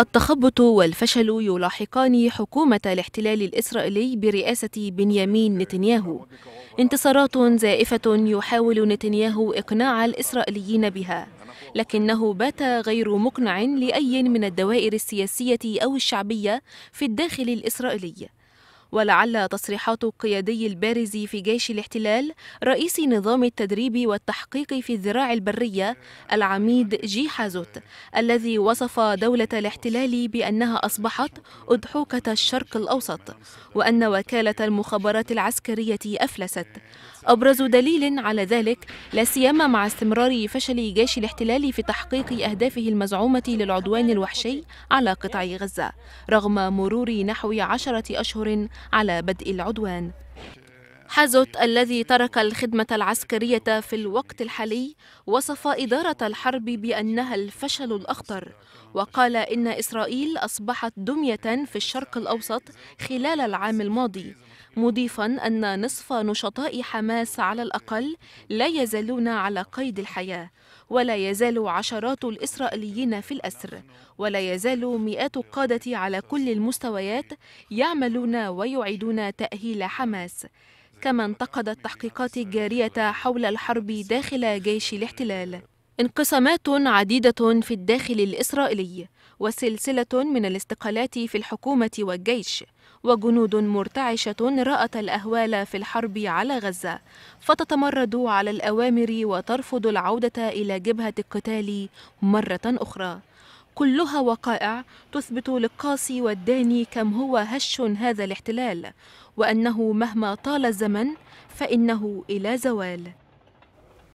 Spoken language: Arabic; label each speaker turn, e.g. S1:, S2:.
S1: التخبط والفشل يلاحقان حكومة الاحتلال الإسرائيلي برئاسة بنيامين نتنياهو انتصارات زائفة يحاول نتنياهو إقناع الإسرائيليين بها لكنه بات غير مقنع لأي من الدوائر السياسية أو الشعبية في الداخل الإسرائيلي ولعل تصريحات القيادي البارز في جيش الاحتلال رئيس نظام التدريب والتحقيق في الذراع البرية العميد جي حازوت الذي وصف دولة الاحتلال بأنها أصبحت أضحوكة الشرق الأوسط وأن وكالة المخابرات العسكرية أفلست أبرز دليل على ذلك لا سيما مع استمرار فشل جيش الاحتلال في تحقيق أهدافه المزعومة للعدوان الوحشي على قطاع غزة رغم مرور نحو عشرة أشهر على بدء العدوان حازوت الذي ترك الخدمة العسكرية في الوقت الحالي وصف إدارة الحرب بأنها الفشل الأخطر وقال إن إسرائيل أصبحت دمية في الشرق الأوسط خلال العام الماضي مضيفا أن نصف نشطاء حماس على الأقل لا يزالون على قيد الحياة ولا يزال عشرات الإسرائيليين في الأسر ولا يزال مئات القادة على كل المستويات يعملون ويعيدون تأهيل حماس كما انتقدت التحقيقات الجارية حول الحرب داخل جيش الاحتلال انقسامات عديدة في الداخل الإسرائيلي وسلسلة من الاستقالات في الحكومة والجيش وجنود مرتعشة رأت الأهوال في الحرب على غزة فتتمرد على الأوامر وترفض العودة إلى جبهة القتال مرة أخرى كلها وقائع تثبت للقاسي والداني كم هو هش هذا الاحتلال وأنه مهما طال الزمن فإنه إلى زوال